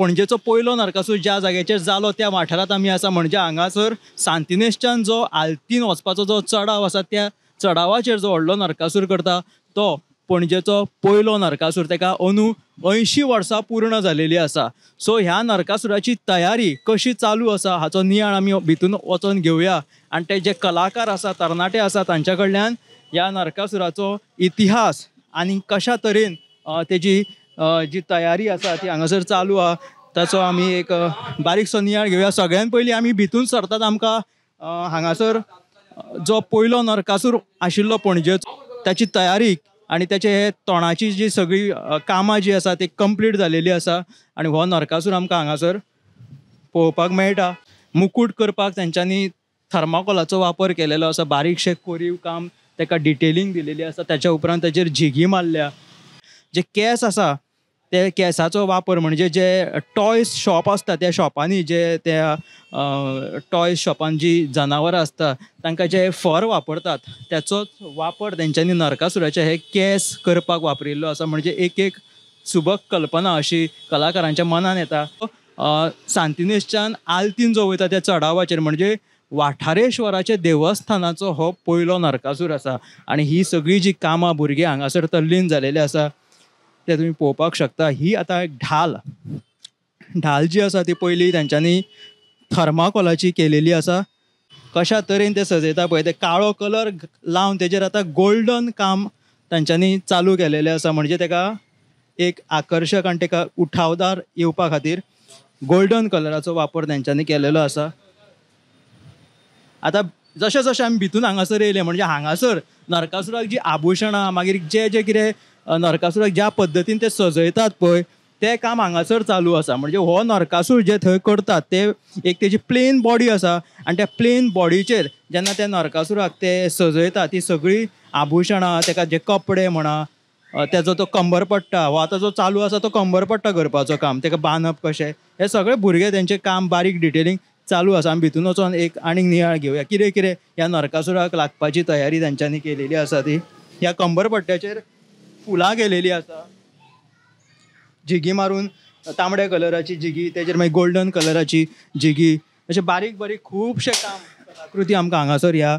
पणजेचो पयलो नरकासूर ज्या जाग्याचेर जालो त्या वाठारात आमी आसा म्हणजे हांगासर सांतिनेशच्यान जो आल्तीन वचपाचो जो चडाव आसा त्या चडावाचेर जो व्हडलो नरकासूर करता तो पणजेचो पयलो नरकासूर तेका अनु अंयशीं वर्सां पूर्ण जालेली आसा सो ह्या नरकासुराची तयारी कशी चालू आसा हाचो नियाळ आमी भितून वचून घेवया आनी ते जे कलाकार आसा तरणाटे आसा तांच्या कडल्यान ह्या नरकासुराचो इतिहास आनी कशा तरेन तेजी जी तयारी आसा ती हांगासर चालू आहा ताचो आमी एक बारीकसो नियाळ घेवया सगळ्यान पयलीं आमी भितून सरतात आमकां हांगासर जो पयलो नरकासूर आशिल्लो पणजेचो ताची तयारी आनी त्याचे हे तोंडाची जी सगळी कामां जी आसा ती कंप्लीट जालेली आसा आनी हो नरकासूर आमकां हांगासर पळोवपाक मेळटा मुकूट करपाक तेंच्यांनी थर्माकोलाचो वापर केलेलो आसा बारीकशें कोरीव काम ताका डिटेलिंग दिलेली आसा त्याच्या उपरांत ताचेर झिगी मारल्या जे केस आसा ते केंसाचो वापर म्हणजे जे टॉयस शॉप आसता त्या शॉपांनी जे त्या टॉयस शॉपान जी जनावरां आसता तांकां जे फर वापरतात त्याचोच वापर तेंच्यांनी नरकासुराचे हे केस करपाक वापरिल्लो आसा म्हणजे एक एक सुबक कल्पना अशी कलाकारांच्या मनान येता सांतिनेशच्यान आल्तीन जो वयता त्या चढावाचेर म्हणजे वाठारेश्वराचे देवस्थानाचो हो पयलो नरकासूर आसा आनी ही सगळी जी कामां भुरगीं हांगासर तल्लीन जालेली आसा ते तुम्ही पळोवपाक शकता ही आता एक ढाल ढाल जी आसा ती पयलीं तेंच्यांनी थर्माकोलाची केलेली आसा कशा तरेन ते सजयता पळय ते काळो कलर लावन तेजेर आतां गोल्डन काम त्यांच्यानी चालू केलेले आसा म्हणजे तेका एक आकर्शक आनी तेका उठावदार येवपा खातीर गोल्डन कलराचो वापर तेंच्यांनी केलेलो आसा आतां जशें जशें आमी भितून हांगासर येयले म्हणजे हांगासर नरकासुराक जी आभुशणां मागीर जे जे कितें नरकासुराक ज्या पद्दतीन ते सजयतात पळय ते काम हांगासर चालू आसा म्हणजे हो नरकासूर जे थंय करतात ते एक तेजी प्लेन बॉडी आसा आनी त्या प्लेन बॉडीचेर जेन्ना त्या नरकासुराक ते सजयता ती सगळीं आभुशणां तेका जे कपडे म्हणा तेजो तो कंबरपट्टा वा आतां जो चालू आसा तो कंबरपट्टा करपाचो काम तेका बांदप कशें हे सगळे भुरगे तेंचें काम बारीक डिटेलिंग चालू आसा आमी भितून वचून एक आनीक नियाळ घेवया कितें कितें ह्या नरकासुराक लागपाची तयारी तेंच्यांनी केलेली आसा ती ह्या कंबरपट्ट्याचेर फुलां गेलेली आसा जिगी मारून तांबड्या कलराची जिगी तेजेर मागीर गोल्डन कलराची जिगी अशें बारीक बारीक खुबशे काम कलाकृती आमकां हांगासर ह्या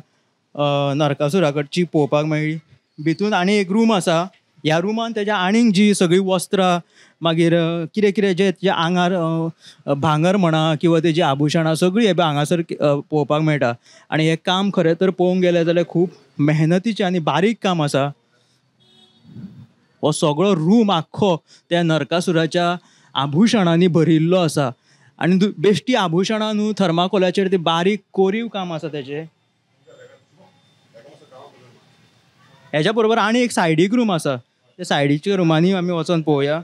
नरकासुरा कडची पळोवपाक मेळ्ळी भितून आनी एक रूम आसा ह्या रुमान तेज्या आनीक जी सगळीं वस्त्रां मागीर कितें कितें जे तेजे आंगार भांगर म्हणा किंवां तेजी आभुशणां सगळीं हे हांगासर पळोवपाक मेळटा आनी हें काम खरें तर पळोवंक गेलें जाल्यार खूब मेहनतीचें आनी बारीक काम आसा हो सगळो रूम आख्खो त्या नरकासुराच्या आभुशणांनी भरिल्लो आसा आणि बेश्टी आभुशणां न्हू थर्माकोलाचेर ते बारीक कोरीव काम आसा तेजें हेज्या बरोबर आनी एक सायडीक रूम आसा त्या सायडीच्या रुमांनी आमी वचोन पळोवया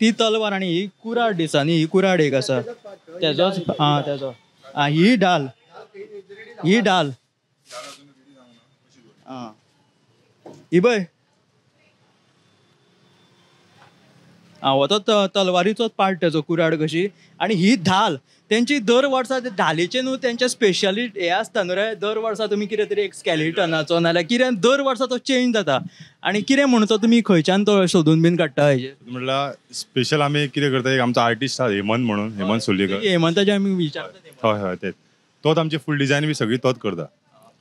ती तलवार आनी ही कुराड दिसांनी ही कुराड एक आसा तेजोच आं तेजो आं ही डाल ही ढाल Ah. इबय तो तलवारीचोच पार्ट तेचो कुराड कशी आणि ही धाल त्यांची दर वर्सा धालेचे न्हू त्यांचे स्पेशली हे आसता न्हू रे दर वर्सा तुम्ही कितें तरी एक स्कॅलिटनाचो नाजाल्यार कितें दर वर्सा तो चेंज जाता आनी कितें म्हणून तो तुमी खंयच्यान तो सोदून बीन काडटा हेजे म्हणल्यार स्पेशल आमी कितें करता एक आमचो आर्टिस्ट आसा हेमंत म्हणून हेमंत सुलीकर हेमंताचे आमी विचारता हय हय तेच तोच आमची फूल डिजायन बी सगळी तोच करता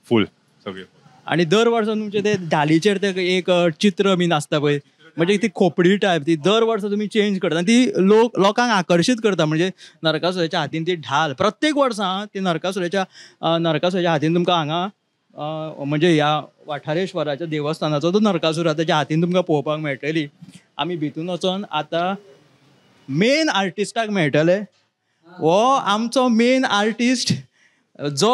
फूल सगळी आणि दर वर्सा तुमचे ते ढालीचेर ते एक चित्र बी आसता पळय म्हणजे ती खोपडी टायप ती दर वर्सा तुम्ही चेंज करता आणि ती लोक लोकांक आकर्षित करता म्हणजे नरकासुराच्या हातीन ती ढाल प्रत्येक वर्सा ती नरकासुराच्या नरकासुराच्या हातीन तुमकां हांगा म्हणजे ह्या वाठारेश्वराच्या देवस्थानाचो तो नरकासुरा त्याच्या हातीन तुमकां पळोवपाक मेळटली आमी भितून वचून आतां मेन आर्टिस्टाक मेळटले हो आमचो मेन आर्टिस्ट जो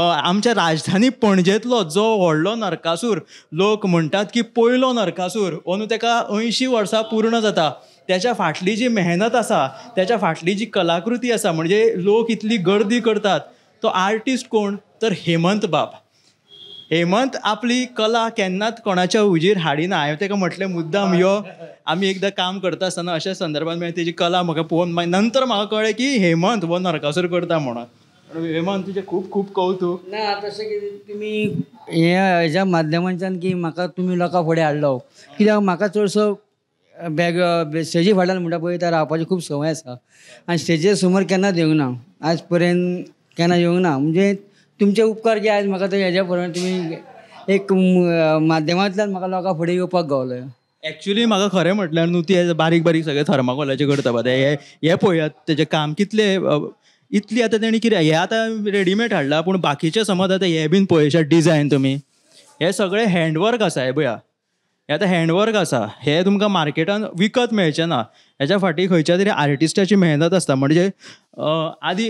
आमच्या राजधानी पणजेतलो जो व्हडलो नरकासूर लोक म्हणटात की पयलो नरकासूर अंदू तेका अंयशीं वर्सां पूर्ण जाता त्याच्या फाटली जी मेहनत आसा त्याच्या फाटली जी कलाकृती आसा म्हणजे लोक इतली गर्दी करतात तो आर्टिस्ट कोण तर हेमंत बाब हेमंत आपली कला केन्नाच कोणाच्या उजीर हाडिना हांवें ताका म्हटलें मुद्दाम यो आमी एकदां काम करता आसतना अशा संदर्भांत मागीर तेजी कला म्हाका पळोवन मागीर नंतर म्हाका कळ्ळें की हेमंत हो नरकासूर करता म्हणून हेमान तुझे खूप खूप कौतुक ना तशें कितें तुमी हे हेज्या माध्यमांच्यान की म्हाका तुम्ही लोकां फुडें हाडलो कित्याक म्हाका चडसो बॅग स्टेजी फाटल्यान म्हणटा पळय तर रावपाची खूप संवय आसा आणि स्टेजीर समोर केन्नाच येवंक ना आज पर्यंत केन्ना येवंक ना म्हणजे तुमचे उपकार जे आज म्हाका हेज्या पर्यंत तुमी एक माध्यमांतल्यान म्हाका लोकां फुडें येवपाक गावले एक्च्युली म्हाका खरें म्हटल्यार न्हू ती बारीक बारीक सगळे थर्माकोलाचे करता पळय हे पळयात तेजें काम कितले इतली आता तेणी कितें हे आतां रेडीमेड हाडला पूण बाकीचे समज आतां हें बीन पळयशात डिझायन तुमी हें सगळें हँडवर्क आसा हे पळया हे आतां हँडवर्क आसा हे तुमकां मार्केटान विकत मेळचें ना हेच्या फाटी खंयच्या तरी आर्टिस्टाची मेहनत आसता म्हणजे आदी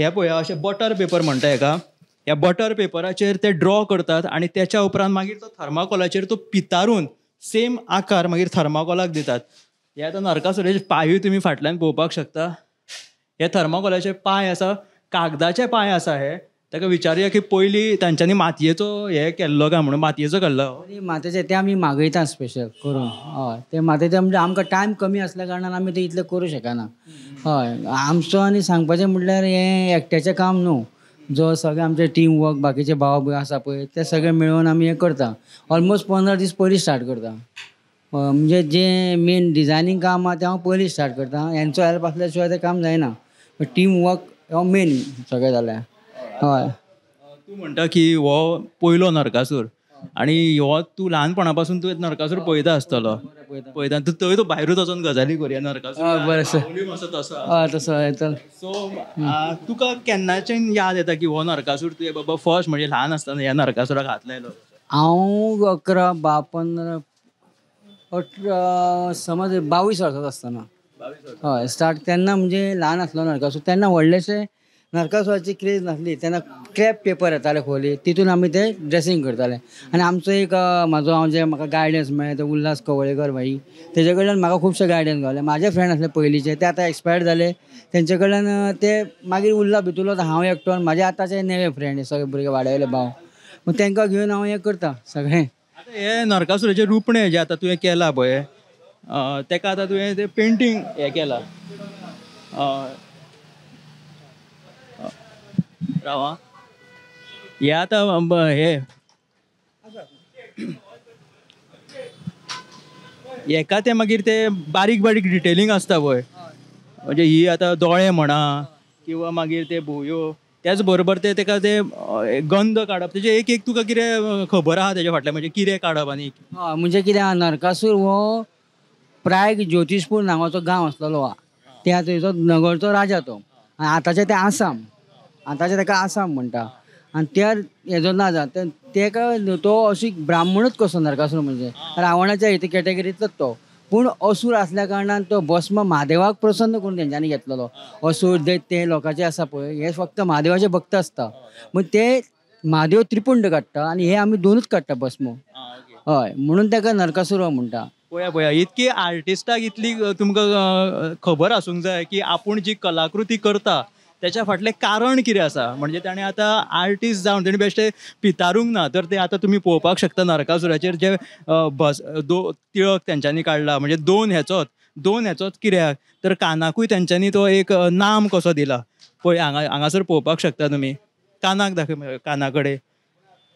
हे पळया अशें बटर पेपर म्हणटा हेका ह्या बटर पेपराचेर ते ड्रॉ करतात आनी त्याच्या उपरांत मागीर तो थर्माकोलाचेर तो पितारून सेम आकार मागीर थर्माकोलाक दितात हे आतां नरकासुरेचे पायू तुमी फाटल्यान पळोवपाक शकता हे थर्माकोलाचे पांय आसा कागदाचे पांय आसा हे ताका विचारूया की पयलीं तांच्यांनी मातयेचो हे केल्लो काय म्हणून मातयेचो केल्लो मातयेचें ते आमी मागयता स्पेशल करून हय तें मातयेचे म्हणजे आमकां टायम कमी असल्या कारणान आमी ते इतलें करू शकना हय आमचो आनी सांगपाचें म्हणल्यार हे एकट्याचे काम न्हू जो सगळे आमचे टीम वर्क बाकीचे भाव आसा पळय ते सगळे मिळून आमी हे करता ऑलमोस्ट पंदरा दीस पयलीं स्टार्ट करता म्हणजे जे मेन डिझायनींग काम आहा ते हांव पयलीं स्टार्ट करता हेंचो हेल्प आसल्या शिवाय तें काम जायना टीम वर्क हो मेन सगळें जालें हय तू म्हणटा की हो पयलो नरकासूर आनी हो तूं ल्हानपणा पासून तूं नरकासूर पळयता आसतलो पळयता तूं थंय तो भायरूच वचून गजाली करूया नरकासूर बरें आसा तसो येता सो तुका केन्नाच्यान याद येता की हो नरकासूर तुवें बाबा फर्स्ट म्हणजे ल्हान आसतना ह्या नरकासुराक हात लायलो हांव अकरा बा पंदरा अठरा समज बावीस वर्सात आसतना हय स्टार्ट तेन्ना म्हणजे लहान आसलो नरकासूर त्यांना व्हडलेशे नरकासुराची क्रेज नसली त्यांना क्रॅप पेपर येताले खोली तितून आम्ही ते ड्रेसिंग करताले आणि आमचो एक म्हाजो हांव जे म्हाका गायडन्स मेळ्ळें ते उल्हास कवळेकर भाई तेजे कडल्यान म्हाका खुबशे गायडन्स गावले माझे फ्रेंड असले पयलींचे ते आतां एक्सपायर झाले तेंचे कडल्यान ते मागीर उल्हास भितुल्लो हांव एकटो माझे आताचे आतांचे नवे फ्रेंड सगळे भुरगे वाडयले भाव मग तांकां घेवन हांव हें करता सगळें हे नरकासुराचे रुपणे जे आतां तुवें केला पळय तेका आतां तुवें तें पेंटींग हें केलां राव आं हें आतां हें हेका ते मागीर ते बारीक बारीक डिटेलिंग आसता पळय म्हणजे ही आतां दोळे म्हणा किंवा मागीर ते भुंयो त्याच बरोबर ते तेका ते गंध काडप तेजे एक एक तुका कितें खबर आहा तेजे फाटल्यान म्हणजे कितें काडप आनी म्हणजे कितें नरकासूर हो प्रायग ज्योतिषपूर नांवाचो गांव आसलेलो हा त्या थंयचो नगरचो राजा तो आनी आताचे ते आसाम आताचे ताका आसाम म्हणटा आनी त्या हेजो ना जा तेका तो अशी ब्राह्मणूच कसो नरकासूर म्हणजे रावणाच्या हे कॅटेगरींतलोच तो पूण असूर आसल्या कारणान तो भस्म महादेवाक प्रसन्न करून तेंच्यांनी घेतलेलो असुर दैत्य लोकांचे आसा पळय हे फक्त महादेवाचे भक्त आसता मग ते महादेव त्रिपुंड काडटा आनी हे आमी दोनूच काडटा भस्म हय म्हणून ताका नरकासूर म्हणटा पळया पळया इतकी आर्टिस्टाक इतली तुमकां खबर आसूंक जाय की आपूण जी कलाकृती करता त्याच्या फाटलें कारण कितें आसा म्हणजे ताणें आतां आर्टिस्ट जावन तेणें बेश्टे पितारूंक ना तर ते आतां तुमी पळोवपाक शकता नरकासुराचेर जे बस दो तिळक तेंच्यांनी काडला म्हणजे दोन हेचोच दोन हेचोच कित्याक तर कानाकूय तेंच्यांनी तो एक नाम कसो दिला पळय हांगा हांगासर पळोवपाक शकता तुमी कानाक दाखय काना कडेन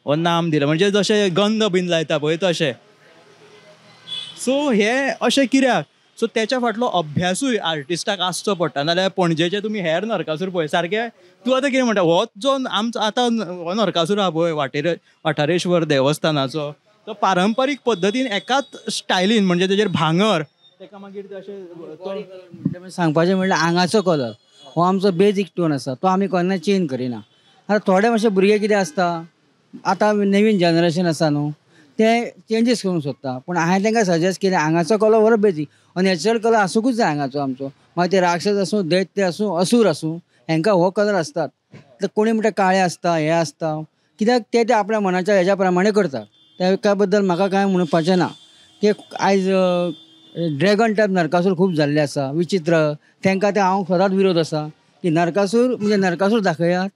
हो नाम दिला म्हणजे जसे गंध बीन लायता पळय तशें सो हे अशें कित्याक सो त्याच्या फाटलो अभ्यासूय आर्टिस्टाक आसचो पडटा नाजाल्यार पणजेचे तुमी हेर नरकासूर पळय सारके तूं आतां कितें म्हणटा होच जो आमचो आतां हो नरकासूर आहा पळय वाटेर वाठारेश्वर देवस्थानाचो तो पारंपारीक पद्दतीन एकाच स्टायलीन म्हणजे तेजेर भांगर तेका मागीर अशें सांगपाचें म्हणल्यार आंगाचो कलर हो आमचो बेजीक टोन आसा तो आमी केन्ना चेंज करिना आतां थोडे मातशे भुरगे कितें आसता आतां नवीन जनरेशन आसा न्हू ते चेंजीस करूंक सोदता पूण हांवें तांकां सजेस्ट केलें हांगाचो कलर व्हरप बेजी नॅचरल कलर आसूंकूच जाय हांगाचो आमचो मागीर ते राक्षस आसूं दैत्य आसूं असूर आसूं हांकां हो कलर आसतात तर कोणी म्हणटा काळे आसता हे आसता कित्याक ते ते आपल्या मनाच्या हेज्या प्रमाणे करतात त्या बद्दल म्हाका कांय म्हणपाचें ना ते आयज ड्रॅगन टायप नरकासूर खूब जाल्ले आसा विचित्र तांकां ते हांव सदांच विरोध आसा की नरकासूर म्हणजे नरकासूर दाखयात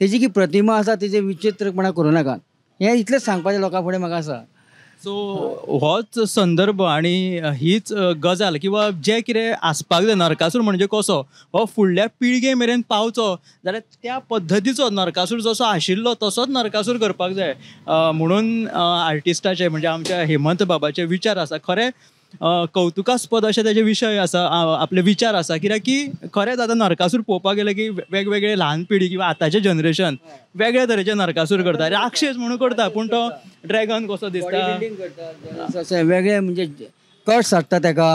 तेजी की प्रतिमा आसा तेजे विचित्रपणा करूं नाकात हें इतलेंच सांगपाचें लोकां फुडें म्हाका आसा सो होच संदर्भ आणि हीच गजाल किंवा जे कितें आसपाक जाय नरकासूर म्हणजे कसो हो फुडल्या पिळगे मेरेन पावचो जाल्यार त्या पद्दतीचो नरकासूर जसो आशिल्लो तसोच नरकासूर करपाक जाय म्हणून आर्टिस्टाचे म्हणजे आमच्या हेमंत बाबाचे विचार आसा खरें कौतुकास्पद असे त्याचे विषय असा आपले विचार असा कित्याक की खरेंच आता नरकासूर पळोवपाक गेले की वेगवेगळे लहान पिढी किंवा आताचे जनरेशन वेगळे तरेचे नरकासूर करता राक्षस म्हणून करता पूण तो ड्रॅगन कसो दिसता वेगळे म्हणजे कट हाडटा तेका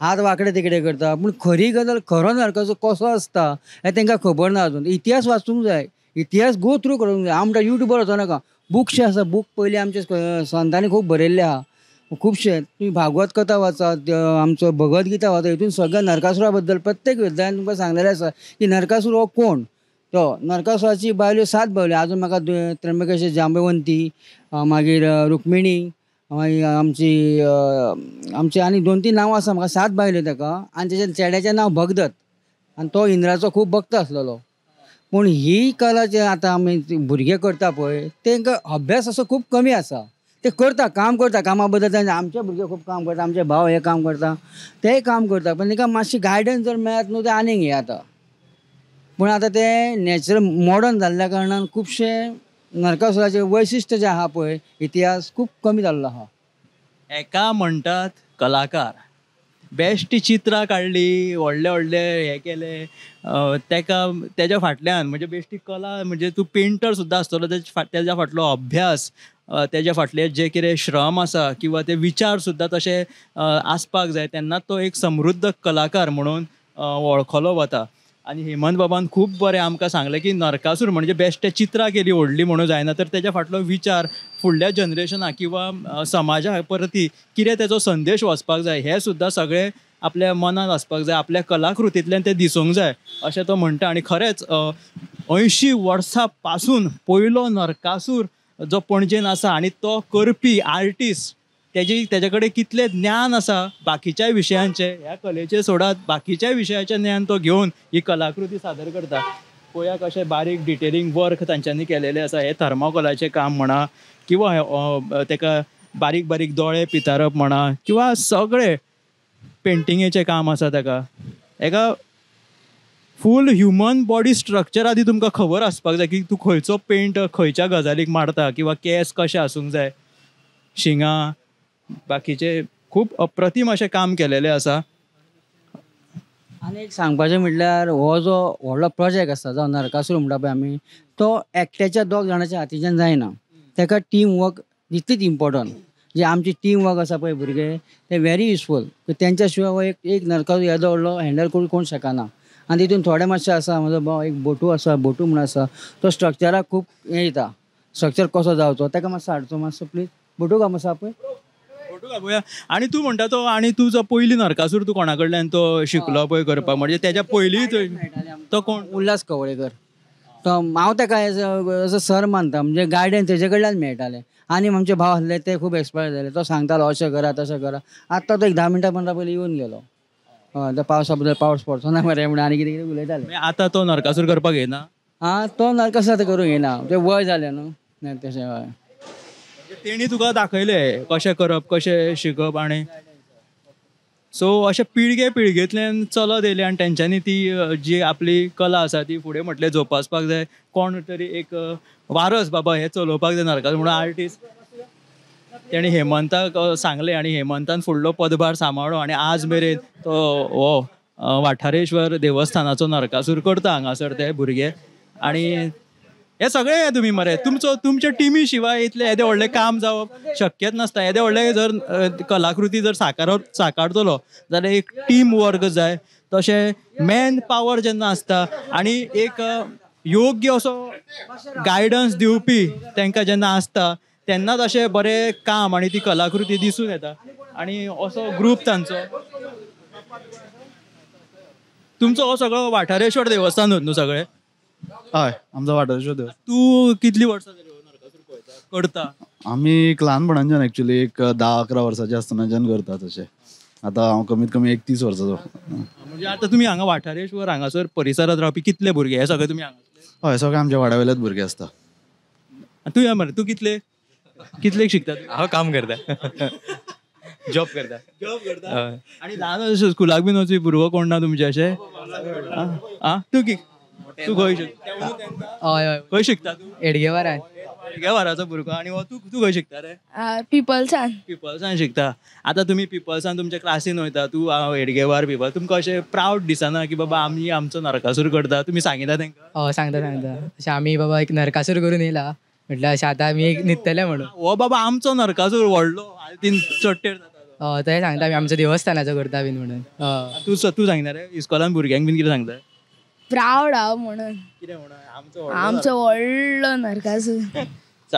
हात वाकडे तिकडे करता पूण खरी गजाल खरो नरकासूर कसो आसता हे तांकां खबर ना अजून इतिहास वाचूंक जाय इतिहास गो थ्रू करूंक जाय आमकां युट्यूबार वचो नाका बुक्स आसा बूक पयलीं आमच्या संतांनी खूब बरयल्ले आहा खुबशे तुम्ही भागवत कथा वाचात आमचं भगवद्गीता वाचा हितून सगळ्या नरकासुराबद्दल प्रत्येक वेदान तुमकां सांगलेलं आसा की नरकासूर हो कोण तो नरकासुराची बायल्यो सात बायल्यो अजून म्हाका त्र्यंबकेश जांबवंती मागीर रुक्मिणी मागीर आमची आमची आनी दोन तीन नांवां आसा म्हाका सात बायल्यो ताका आनी तेजे चेड्याचें नांव भगदत आनी तो इंद्राचो खूप भक्त आसलेलो पूण ही कला जे आतां आमी भुरगे करता पळय तांकां अभ्यास असो खूप कमी आसा ते करता काम करता कामा बद्दल खूप आमचे भुरगे खूब काम करता आमचे भाव हे काम करता ते काम करता पण तांकां मातशी गायडन्स जर मेळत न्हू ते आनीक हें जाता पूण आतां ते नॅचरल मॉडर्न जाल्ल्या कारणान खुबशे नरकासुराचे वैशिश्ट जे आहा पळय इतिहास खूप कमी जाल्लो आहा एका म्हणटात कलाकार बेस्ट चित्रां काढली व्हडले व्हडले हे केले तेका तेज्या फाटल्यान म्हणजे बेश्टी कला म्हणजे तूं पेंटर सुद्दां आसतलो तेज्या फाटलो अभ्यास तेज्या फाटले जे कितें श्रम आसा किंवा ते विचार सुद्दां तशे आसपाक जाय तेन्ना तो एक समृद्ध कलाकार म्हणून वळखलो वता आणि हेमंत बाबान खूप बरे आमकां सांगले की नरकासूर म्हणजे बेश्टे चित्रां केली व्हडली म्हणून जायना तर त्याच्या फाटलो विचार फुडल्या जनरेशनाक किंवा समाजा परती कितें तेजो संदेश वचपाक जाय हे सुद्दां सगळें आपल्या मनात आसपाक जाय आपल्या कलाकृतींतल्यान तें दिसूंक जाय अशें तो म्हणटा आनी खरेंच अंयशीं वर्सां पासून पयलो नरकासूर जो पणजेन आसा आनी तो करपी आर्टिस्ट त्याची तेजे कडेन ज्ञान असा बाकीच्या विषयांचे ह्या कलेचे सोडात बाकीच्या विषयाचे ज्ञान तो घेऊन ही कलाकृती सादर करता पोया कसे बारीक डिटेलिंग वर्क तांच्यांनी केलेले असा हे थर्माकोलाचें काम म्हणा किंवा तेका बारीक बारीक दोळे पितारप म्हणा किंवा सगळे पेंटिंगेचे काम असा ताका हेका फूल ह्युमन बॉडी स्ट्रक्चर आधी तुमकां खबर आसपाक जाय की तूं खंयचो पेंट खंयच्या गजालीक मारता किंवा केस कशे आसूंक जाय शिंगां बाकीचे खूप अप्रतिम असे काम केलेले असा आनी एक सांगपाचें म्हटल्यार हो जो व्हडलो प्रोजेक्ट आसा जो नरकासूर म्हणटा पळय आमी तो एकट्याच्या दोग जाणांच्या हातीच्यान जायना ताका टीम वर्क तितलीच इम्पॉर्टंट जे आमची टीम वर्क आसा पळय भुरगे ते व्हेरी युजफूल त्यांच्या शिवाय हो एक एक नरकासूर येदो व्हडलो हँडल करूंक कोण शकना आनी तितून थोडे मातशे आसा म्हजो एक बोटू आसा बोटू म्हणून आसा तो स्ट्रक्चराक खूप हे येता स्ट्रक्चर कसो जावचो ताका मातसो हाडचो मातसो प्लीज बोटू काम आसा पळय फोटो कापूया आणि तू म्हणटा तो आणि तू जो पयली नरकासूर तू कोणा कडल्यान तो शिकलो पळय करपाक म्हणजे त्याच्या पयलीं तो कोण उल्हास कवळेकर तो हांव ताका असो सर मानता म्हणजे गायडन्स तेजे कडल्यान मेळटालें आनी आमचे भाव आसले ते खूब एक्सपायर जाले तो सांगतालो अशें करा तशें करा आतां तो एक धा मिनटां पंदरा पयलीं येवन गेलो हय तो पावसा पावस पडचो ना मरे म्हणून आनी कितें कितें उलयताले आतां तो नरकासूर करपाक येना आं तो नरकासूर आतां करूंक येना ते वय जालें न्हू तशें हय तेणी तुका दाखयले कशें करप कशें शिकप आनी सो अशें पिळगे पिळगेंतल्यान चलत येयलें आनी तेंच्यांनी ती जी आपली कला आसा ती फुडें म्हटलें जोपासपाक जाय कोण तरी एक वारस बाबा हे चलोवपाक जाय नारकास म्हणून आर्टिस्ट तेणी हेमंताक सांगले आनी हेमंतान फुडलो पदभार सांबाळो आनी आज मेरेन तो हो वाठारेश्वर देवस्थानाचो नरकासूर करता हांगासर ते भुरगे आनी हे सगळे तुम्ही तुमी मरे तुमचो तुमच्या टिमी शिवाय इथले येदे व्हडलें काम जावप शक्यच नसता येदे व्हडलें जर कलाकृती जर साकार साकारतलो जाल्यार एक टीम वर्क जाय तशें मॅन पावर जेन्ना आसता आनी एक योग्य असो गायडन्स दिवपी तांकां जेन्ना आसता तेन्नाच अशें बरें काम आनी ती कलाकृती दिसून येता आनी असो ग्रूप तांचो तुमचो हो सगळो वाठारेश्वर देवस्थान न्हू सगळें हय आमचा वाठाराचो देव तूं कितलीं वर्सां करता आमी एक ल्हानपणांच्यान एक्चुली एक धा अकरा वर्साचे आसतनाच्यान करता तशें आता हांव कमीत कमी एक तीस वर्साचो म्हणजे आता तुमी हांगा वाठारेश्वर हांगासर परिसरात रावपी कितले भुरगे हे सगळे तुम्ही हय सगळे आमच्या वाड्या वाड्यावेलेच भुरगे आसता तू या मरे तू कितले कितले शिकतात हांव काम करता जॉब करता जॉब करता आणि लहान स्कुलाक बीन वचपी भुरगो कोण ना तुमचे अशे तूं कितें तू खंय शिकता हय हय खंय शिकता तू एडगेवारान एडगेवाराचो भुरगो आनी हो तू तू खंय शिकता रे पिपल्सान पिपल्सान शिकता आतां तुमी पिपल्सान तुमच्या क्लासीन वयता तू हांव एडगेवार पिपल तुमकां अशें प्रावड दिसना की बाबा आमी आमचो नरकासूर करता तुमी सांगिता तेंका हय हो, सांगता सांगता अशें आमी बाबा एक नरकासूर करून येयला म्हटल्यार अशें आतां आमी एक न्हिदतले म्हणून हो बाबा आमचो नरकासूर व्हडलो आल्तीन चडटेर जाता हय हो, तें सांगता आमी आमच्या देवस्थानाचो करता बीन म्हणून तूं तूं सांगता रे इस्कॉलान भुरग्यांक बीन कितें सांगता प्रावड हांव म्हणून कितें म्हणून आमचो व्हडलो नरकास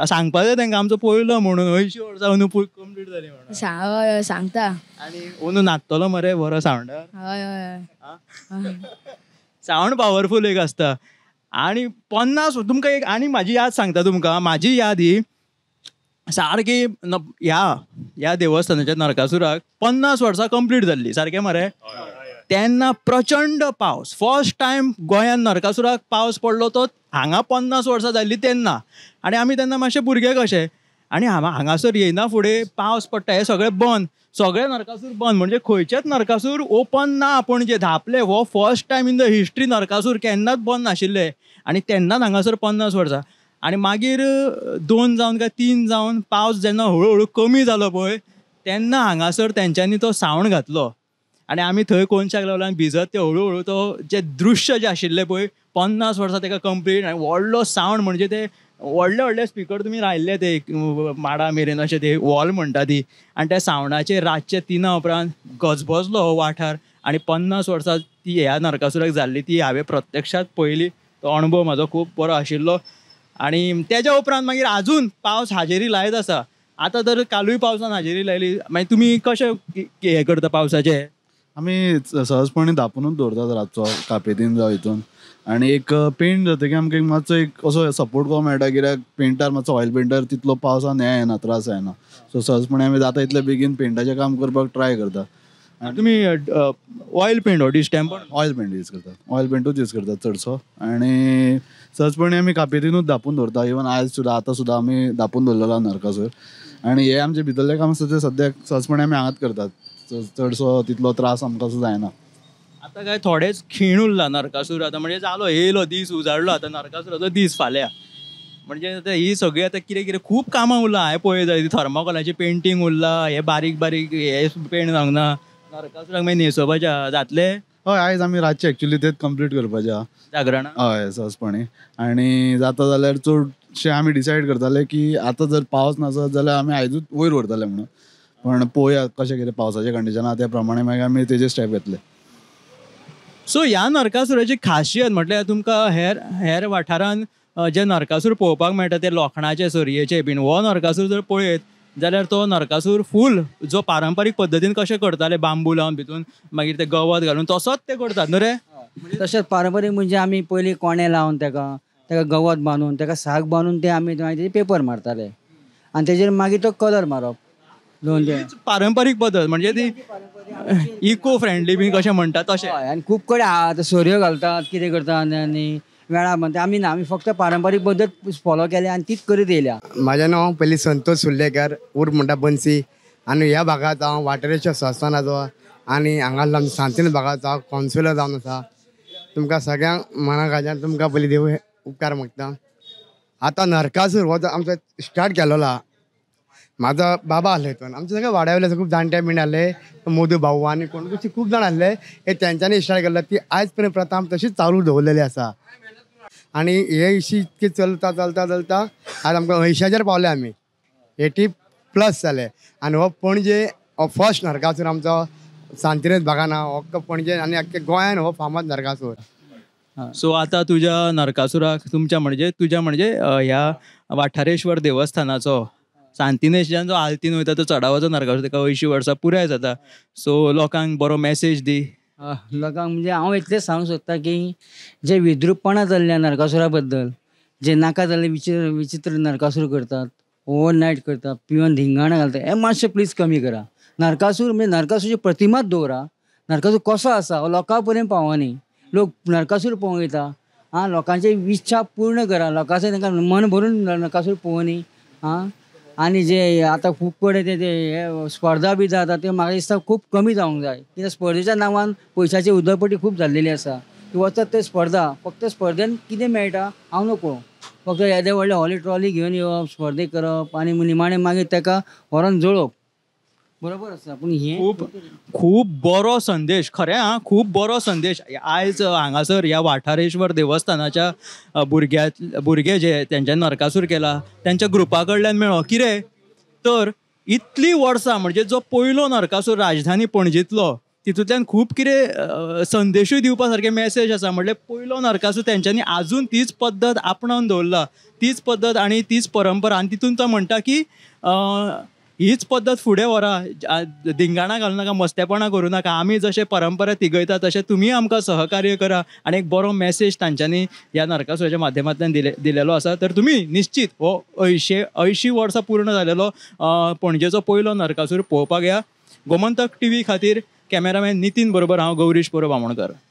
सांगपा जाय तांकां आमचो पयलो म्हणून अंयशीं वर्सां अंदू कंप्लीट जाली म्हणून सांगता आनी अंदू नाचतलो मरे बरो सावंड हय हय सावंड पावरफूल एक आसता आणि पन्नास तुमकां एक आनी म्हाजी याद सांगता तुमकां म्हाजी याद ही सारखी ह्या ह्या देवस्थानाच्या नरकासुराक पन्नास वर्सां कंप्लीट जाल्ली सारकें मरे तेन्ना प्रचंड पावस फर्स्ट टायम गोंयांत नरकासुराक पावस पडलो तो हांगा पन्नास वर्सां जाल्ली तेन्ना आनी आमी तेन्ना मातशे भुरगे कशे आनी हांगासर येयना फुडें पावस पडटा हें सगळें बंद सगळे नरकासूर बंद म्हणजे खंयचेच नरकासूर ओपन ना जे धापले हो first time in the history Narakasur केन्नाच बंद नाशिल्ले आनी तेन्नाच हांगासर पन्नास वर्सां आनी मागीर दोन जावन काय तीन जावन पावस जेन्ना हळूहळू कमी जालो पळय तेन्ना हांगासर तेंच्यांनी तो सावंड घातलो आणि आम्ही थंय कोनशाक लागलो आणि भिजत ते हळूहळू तो जे दृश्य जे आशिल्ले पळय पन्नास वर्सां तेका कंप्लीट आणि व्हडलो सावंड म्हणजे ते व्हडले व्हडले स्पीकर तुमी लायिल्ले ते माडा मेरेन अशें ते वॉल म्हणटा ती आनी त्या सावंडाचेर रातचे तिना उपरांत गजबजलो हो वाठार आनी पन्नास वर्सां ती ह्या नरकासुराक जाल्ली ती हांवें प्रत्यक्षात पळयली तो अणभव म्हाजो खूब बरो आशिल्लो आनी तेज्या उपरांत मागीर आजून पावस हाजेरी लायत आसा आतां तर कालूय पावसान हाजेरी लायली मागीर तुमी कशें हें करता पावसाचें आम्ही सहजपणे दापून दवरतात रातचो कापेतीन जाऊ हितून आणि एक पेंट जातकीर आमकां एक मातसो एक असो सपोर्ट करूंक मेळटा कित्याक पेंटार मातसो ऑयल पेंटार तितलो पावसान हें येना त्रास जायना सो सहजपणे आमी जाता इतले बेगीन पेंटाचें काम करपाक ट्राय करता तुम्ही ऑयल पेंट ऑडी स्टॅम्पर ऑयल पेंट यूज करतात ऑयल पेंटूच यूज करतात चडसो आणि सहजपणे आम्ही कापेतीनूच दापून दवरता इवन आज सुद्धा आता सुद्धा आम्ही दापून दवरलेलो नरकासूर आणि हे आमचें भितरलें काम सध्या सध्या सहजपणे आम्ही हांगात करतात चडसो तितलो त्रास आमकां जायना आतां काय थोडेच खीण उरला नरकासूर आतां म्हणजे जालो येयलो दीस उजाडलो आतां नरकासुराचो दीस फाल्यां म्हणजे आतां ही सगळी आतां कितें कितें खूब कामां उरला हांवें पळय जाय थर्माकोलाचें पेंटींग उरला हे बारीक बारीक हे पेंट जावंक ना नरकासुराक मागीर न्हेसोवपाच्या जातले हय आयज आमी रातचे एक्चुली तेच कंप्लीट करपाचें जागरण हय सहजपणे आनी जाता जाल्यार चडशें आमी डिसायड करताले की आतां जर पावस नासत जाल्यार आमी आयजूच वयर व्हरतले म्हणून पण पोया कसे कितें पावसाच्या कंडिशनां त्या प्रमाणे मागीर आमी तेजे स्टेप घेतले सो ह्या नरकासुराची खासियत म्हटल्या तुमकां हेर हेर वाठारांत जे नरकासूर पळोवपाक मेळटा ते लोखणाचे सोरयेचे बीन हो नरकासूर जर पळयत जाल्यार तो नरकासूर फूल जो पारंपारीक पद्दतीन कशें करताले बांबू लावन भितून मागीर ते गवत घालून तसोच ते करतात न्हू रे तशेंच पारंपारीक म्हणजे, म्हणजे आमी पयलीं कोणे लावन ताका ताका गवत बांदून ताका साग बांदून ते आमी पेपर मारताले आनी तेजेर मागीर तो कलर मारप हीच पारंपरिक पद्दत म्हणजे ती इको फ्रेंडली बी कशें म्हणतात तसे आणि खूप कडे कडेन आतां घालतात किती करतात आणि वेळा म्हणते आम्ही ना आमी फक्त पारंपरिक पद्धत फॉलो केली आणि तीच करीत येयल्या माझं नांव पयलीं संतोष सुर्लेकर उर म्हणटा बन्सी आणि ह्या भागात हा वाठाराच्या संस्थानाचो आणि आनी हांगा सांतीन भागाचो हांव कॉन्सुलर जावन आसा तुमकां सगळ्यांक मना खाच्यान तुमकां पयलीं देव उपकार मागता आतां नरकासूर हो आमचो स्टार्ट केलोलो माझा बाबा आले पण आमचे सगळे वाड्यावयले खूप जाणटे बीण आले मोदी भाऊ आणि कोण कशी खूप जण आले हे तेंच्यांनी इशारा केला ती आजपर्यंत पर्यंत प्रथा तशीच चालू दवरलेली असा आणि हे इशी इतकी चलता चलता चलता आज आमकां अंयशाचेर पावले आम्ही एटी प्लस झाले आणि हो पणजे हो फर्स्ट नरकासूर आमचा सांतिरेज बघाना हा हो पणजे आणि अख्ख्या गोंयान हो फामाद नरकासूर सो आता तुझ्या नरकासुराक तुमच्या म्हणजे तुझ्या म्हणजे ह्या वाठारेश्वर देवस्थानाचं सांतिनेच्यान जो आल्तीन वयता तो चडावाचो नार्ग ताका अंयशीं वर्सां पुराय जाता सो लोकांक बरो मॅसेज दी लोकांक म्हणजे हांव इतलेंच सांगूंक सोदता की जे विद्रूपपणां जाल्ल्या नरकासुरा बद्दल जे नाका जाल्ले विचित्र विचित्र नरकासूर करतात नायट करतात पिवन धिंगाण घालता हे मातशें प्लीज कमी करा नरकासूर म्हणजे नरकासूरची प्रतिमाच दवरा नरकासूर कसो आसा हो लोकां पर्यंत पावनी लोक नरकासूर पळोवंक वयता आं लोकांची इच्छा पूर्ण करा लोकांचे तांकां मन भरून नरकासूर पळोवनी आं आणि जे आता खूप कडे ते स्पर्धा बी जाता ते म्हाका खूप कमी जावंक जाय कित्याक स्पर्धेच्या नावान पैशाची उदरपटी खूप झालेली असा ती वचत ते स्पर्धा फक्त स्पर्धेन किती मेळटा हांव नको फक्त येदे व्हडले हॉली ट्रॉली घेऊन येवप स्पर्धे करप आणि निमाणे मागीर ताका व्हरोन जळोवप बरोबर आसा पूण हे खूब खूब बरो संदेश खरें आं खूब बरो संदेश आयज हांगासर ह्या वाठारेश्वर देवस्थानाच्या भुरग्या भुरगे जे त्यांच्या नरकासूर केला त्यांच्या ग्रुपा कडल्यान मेळ्ळो कितें तर इतली वर्सां म्हणजे जो पयलो नरकासूर राजधानी पणजीतलो तितूंतल्यान खूब कितें संदेशूय दिवपा सारकें मॅसेज आसा म्हणल्यार पयलो नरकासूर तेंच्यांनी आजून तीच पद्दत आपणावन दवरला तीच पद्दत आनी तीच परंपरा आनी तितून तो म्हणटा की हीच पद्धत फुडें व्हरा धिंगाणा घालूं नाका मस्तेपणां करूं नाका आमी जशे परंपरा तिगयता तशें तुमी आमकां सहकार्य करा आनी एक बरो मेसेज तांच्यांनी ह्या नरकासुराच्या माध्यमांतल्यान दिले दिलेलो आसा तर तुमी निश्चीत हो अंयशे अंयशीं वर्सां पूर्ण जालेलो पणजेचो पयलो नरकासूर पळोवपाक या गोमंतक टी व्ही खातीर कॅमेरामॅन नितीन बरोबर हांव गौरीश परब आमोणकर